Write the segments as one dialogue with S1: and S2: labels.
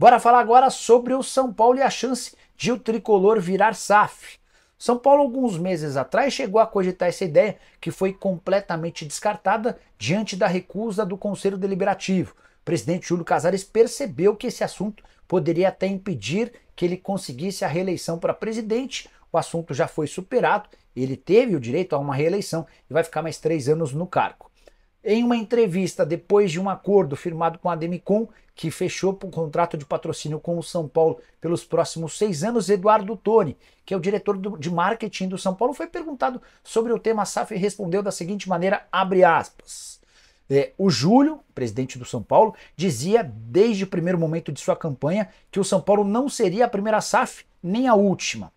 S1: Bora falar agora sobre o São Paulo e a chance de o tricolor virar SAF. São Paulo, alguns meses atrás, chegou a cogitar essa ideia, que foi completamente descartada diante da recusa do Conselho Deliberativo. O presidente Júlio Casares percebeu que esse assunto poderia até impedir que ele conseguisse a reeleição para presidente. O assunto já foi superado, ele teve o direito a uma reeleição e vai ficar mais três anos no cargo. Em uma entrevista depois de um acordo firmado com a Demicon, que fechou o um contrato de patrocínio com o São Paulo pelos próximos seis anos, Eduardo Toni, que é o diretor do, de marketing do São Paulo, foi perguntado sobre o tema SAF e respondeu da seguinte maneira, abre aspas. É, o Júlio, presidente do São Paulo, dizia desde o primeiro momento de sua campanha que o São Paulo não seria a primeira SAF nem a última.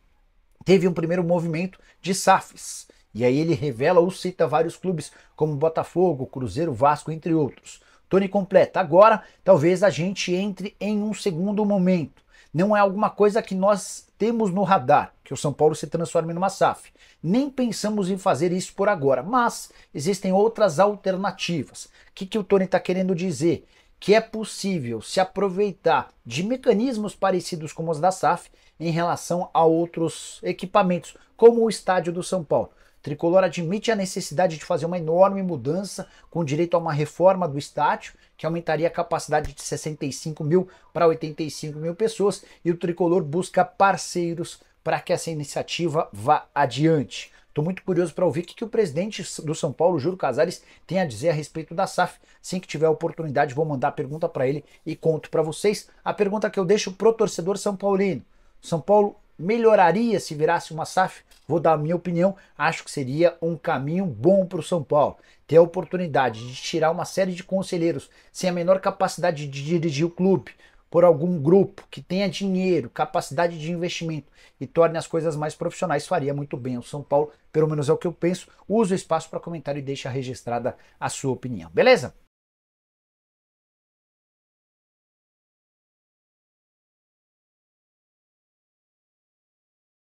S1: Teve um primeiro movimento de SAFs. E aí ele revela ou cita vários clubes como Botafogo, Cruzeiro, Vasco, entre outros. Tony completa. Agora, talvez a gente entre em um segundo momento. Não é alguma coisa que nós temos no radar, que o São Paulo se transforme numa SAF. Nem pensamos em fazer isso por agora, mas existem outras alternativas. O que, que o Tony está querendo dizer? que é possível se aproveitar de mecanismos parecidos com os da SAF em relação a outros equipamentos, como o estádio do São Paulo. Tricolor admite a necessidade de fazer uma enorme mudança com direito a uma reforma do estádio, que aumentaria a capacidade de 65 mil para 85 mil pessoas, e o Tricolor busca parceiros para que essa iniciativa vá adiante. Estou muito curioso para ouvir o que, que, o presidente do São Paulo, Júlio Casares, tem a dizer a respeito da SAF. Sem que tiver oportunidade, vou mandar a pergunta para ele e conto para vocês. A pergunta que eu deixo pro torcedor são paulino. São Paulo melhoraria se virasse uma SAF? Vou dar a minha opinião, acho que seria um caminho bom para o São Paulo. Ter a oportunidade de tirar uma série de conselheiros sem a menor capacidade de dirigir o clube por algum grupo que tenha dinheiro, capacidade de investimento e torne as coisas mais profissionais, faria muito bem ao São Paulo, pelo menos é o que eu penso. Usa o espaço para comentário e deixa registrada a sua opinião, beleza?